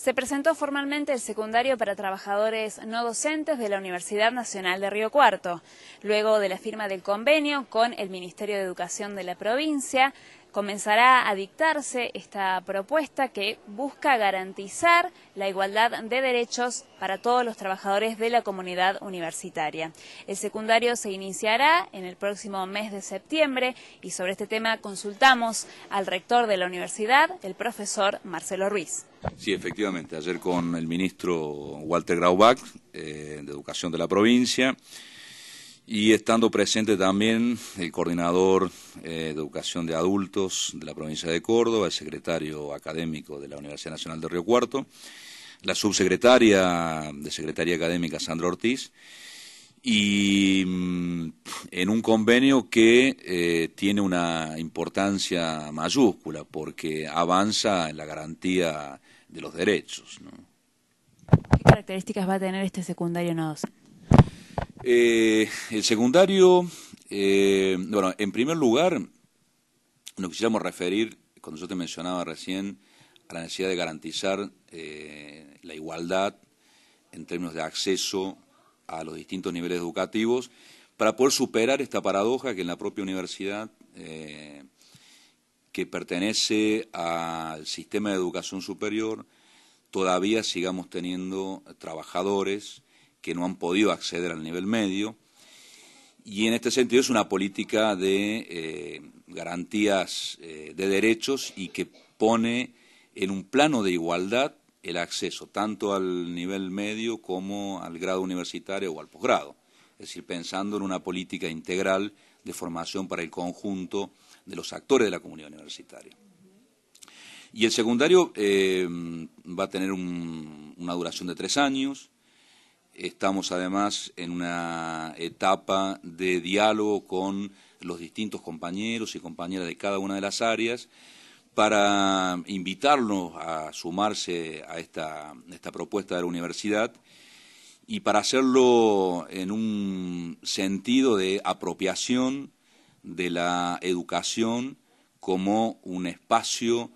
se presentó formalmente el secundario para trabajadores no docentes de la Universidad Nacional de Río Cuarto. Luego de la firma del convenio con el Ministerio de Educación de la provincia, comenzará a dictarse esta propuesta que busca garantizar la igualdad de derechos para todos los trabajadores de la comunidad universitaria. El secundario se iniciará en el próximo mes de septiembre y sobre este tema consultamos al rector de la universidad, el profesor Marcelo Ruiz. Sí, efectivamente. Ayer con el ministro Walter Graubach, eh, de Educación de la provincia, y estando presente también el coordinador eh, de Educación de Adultos de la provincia de Córdoba, el secretario académico de la Universidad Nacional de Río Cuarto, la subsecretaria de Secretaría Académica, Sandra Ortiz, y mm, en un convenio que eh, tiene una importancia mayúscula porque avanza en la garantía de los derechos. ¿Qué características va a tener este secundario no eh, el secundario, eh, bueno, en primer lugar, nos quisiéramos referir, cuando yo te mencionaba recién, a la necesidad de garantizar eh, la igualdad en términos de acceso a los distintos niveles educativos para poder superar esta paradoja que en la propia universidad, eh, que pertenece al sistema de educación superior, todavía sigamos teniendo trabajadores que no han podido acceder al nivel medio. Y en este sentido es una política de eh, garantías eh, de derechos y que pone en un plano de igualdad el acceso tanto al nivel medio como al grado universitario o al posgrado. Es decir, pensando en una política integral de formación para el conjunto de los actores de la comunidad universitaria. Y el secundario eh, va a tener una duración de tres años. Estamos además en una etapa de diálogo con los distintos compañeros y compañeras de cada una de las áreas para invitarlos a sumarse a esta, propuesta de la universidad y para hacerlo en un sentido de apropiación de la educación como un espacio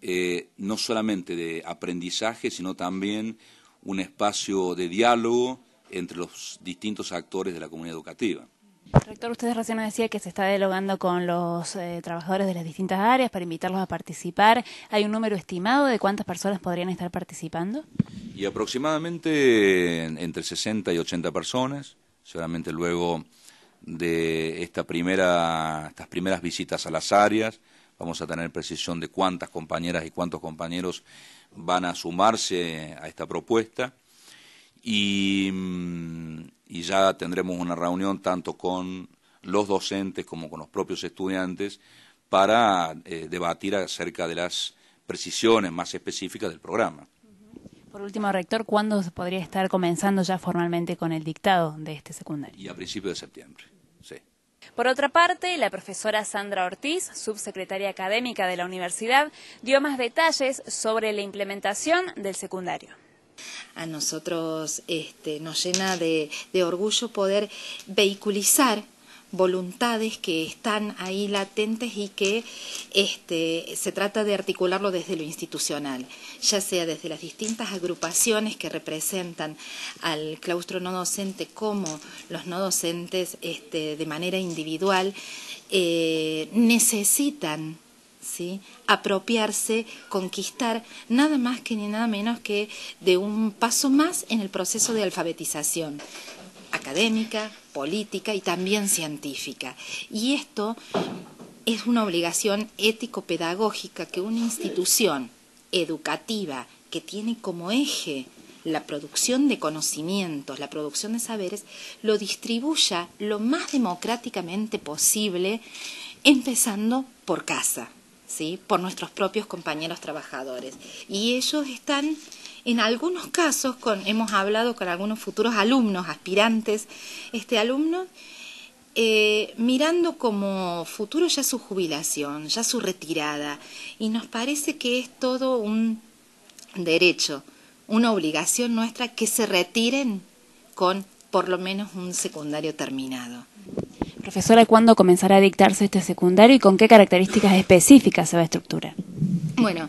eh, no solamente de aprendizaje, sino también un espacio de diálogo entre los distintos actores de la comunidad educativa. Rector, usted recién nos decía que se está dialogando con los eh, trabajadores de las distintas áreas para invitarlos a participar. ¿Hay un número estimado de cuántas personas podrían estar participando? Y aproximadamente entre 60 y 80 personas, seguramente luego de esta primera, estas primeras visitas a las áreas, vamos a tener precisión de cuántas compañeras y cuántos compañeros van a sumarse a esta propuesta. Y mm, y ya tendremos una reunión tanto con los docentes como con los propios estudiantes para eh, debatir acerca de las precisiones más específicas del programa. Por último, rector, ¿cuándo se podría estar comenzando ya formalmente con el dictado de este secundario? Y a principios de septiembre, sí. Por otra parte, la profesora Sandra Ortiz, subsecretaria académica de la universidad, dio más detalles sobre la implementación del secundario. A nosotros este, nos llena de, orgullo poder vehiculizar voluntades que están ahí latentes y que este, se trata de articularlo desde lo institucional, ya sea desde las distintas agrupaciones que representan al claustro no docente como los no docentes este, de manera individual, eh, necesitan apropiarse, conquistar, nada más que ni nada menos que de un paso más en el proceso de alfabetización académica, política y también científica. Y esto es una obligación ético-pedagógica que una institución educativa que tiene como eje la producción de conocimientos, la producción de saberes, lo distribuya lo más democráticamente posible, empezando por casa. ¿sí? por nuestros propios compañeros trabajadores. Y ellos están, en algunos casos, con, hemos hablado con algunos futuros alumnos, aspirantes, este, alumno, eh, mirando como futuro ya su jubilación, ya su retirada, y nos parece que es todo un derecho, una obligación nuestra que se retiren con por lo menos un secundario terminado. Profesora, ¿cuándo comenzará a dictarse este secundario y con qué características específicas se va a estructurar? Bueno,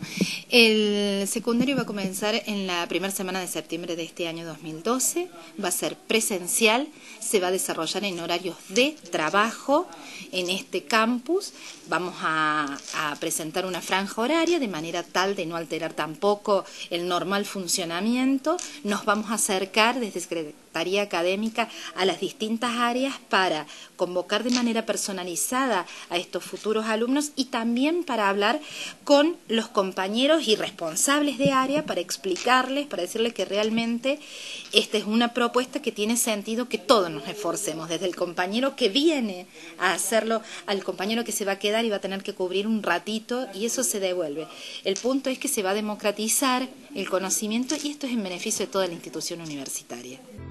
el secundario va a comenzar en la primera semana de septiembre de este año 2012. Va a ser presencial, se va a desarrollar en horarios de trabajo en este campus. Vamos a, presentar una franja horaria de manera tal de no alterar tampoco el normal funcionamiento. Nos vamos a acercar desde Secretaría Académica a las distintas áreas para convocar de manera personalizada a estos futuros alumnos y también para hablar con los los compañeros y responsables de área para explicarles, para decirles que realmente esta es una propuesta que tiene sentido que todos nos esforcemos, desde el compañero que viene a hacerlo al compañero que se va a quedar y va a tener que cubrir un ratito y eso se devuelve. El punto es que se va a democratizar el conocimiento y esto es en beneficio de toda la institución universitaria.